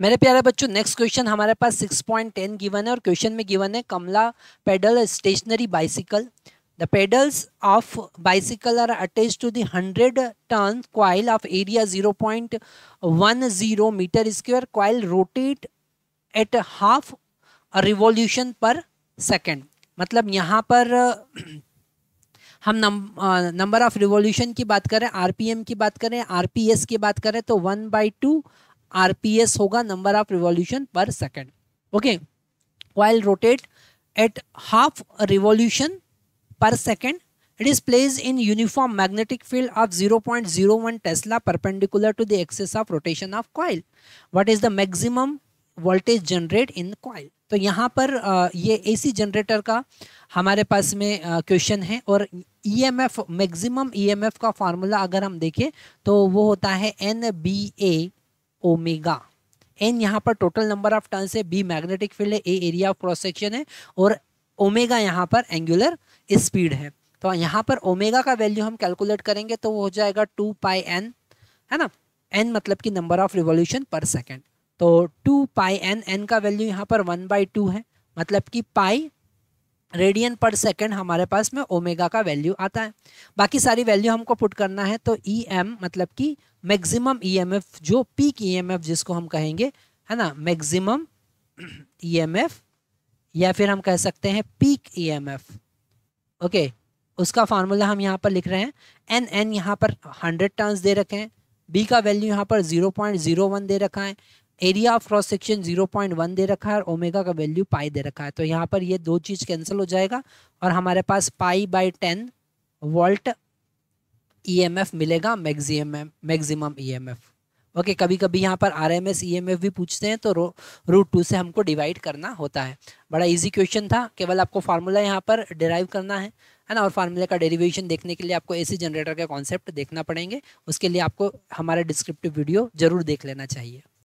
मेरे प्यारे बच्चों नेक्स्ट क्वेश्चन हमारे पास सिक्स पॉइंट टेन गिवन है और क्वेश्चन में गिवन है Kamala pedal stationary bicycle the pedals of bicycle are attach to the hundred turn coil of area zero point one zero metre square coil rotate at half revolution per second मतलब यहाँ पर हम number of revolution की बात करें RPM की बात करें आरपीएस की बात करें तो वन बाई टू आरपीएस होगा number of revolution per second okay while rotate at half revolution per second it is place in uniform magnetic field of zero point zero one tesla perpendicular to the axis of rotation of coil what is the maximum voltage generate in coil तो यहाँ पर ये ए सी generator का हमारे पास में question है और E M F maximum E M F का फार्मूला अगर हम देखें तो वो होता है N B A omega N यहाँ पर टोटल नंबर ऑफ टर्न्स है बी मैग्नेटिक फील्ड है A area of cross section है और ओमेगा यहाँ पर एंगुलर स्पीड है तो यहाँ पर ओमेगा का वैल्यू हम कैलकुलेट करेंगे तो वो हो जाएगा टू पाई एन है ना एन मतलब कि number of revolution per second तो टू पाई एन एन का वैल्यू यहाँ पर वन बाई टू है मतलब कि पाई रेडियन पर सेकंड हमारे पास में ओमेगा का वैल्यू आता है बाकी सारी वैल्यू हमको पुट करना है तो ई e एम मतलब कि मैक्सिमम ईएमएफ e जो पीक ईएमएफ e जिसको हम कहेंगे है ना मैक्सिमम ईएमएफ या फिर हम कह सकते हैं पीक ईएमएफ ओके उसका फार्मूला हम यहाँ पर लिख रहे हैं एन एन यहाँ पर हंड्रेड टर्न्स दे रखे हैं बी का वैल्यू यहाँ पर जीरो पॉइंट जीरो वन दे रखा है एरिया ऑफ क्रॉस सेक्शन 0.1 दे रखा है और ओमेगा का वैल्यू पाई दे रखा है तो यहाँ पर ये दो चीज़ कैंसिल हो जाएगा और हमारे पास pi by ten volt F मिलेगा E M F okay okay, कभी कभी यहाँ पर R M S E M F भी पूछते हैं तो रो रूट टू से हमको डिवाइड करना होता है बड़ा इजी क्वेश्चन था केवल आपको फार्मूला यहाँ पर डिराइव करना है है ना और फार्मूले का डेरिवेशन देखने के लिए आपको एसी जनरेटर का कॉन्सेप्ट देखना पड़ेंगे उसके लिए आपको हमारा डिस्क्रिप्टिव वीडियो ज़रूर देख लेना चाहिए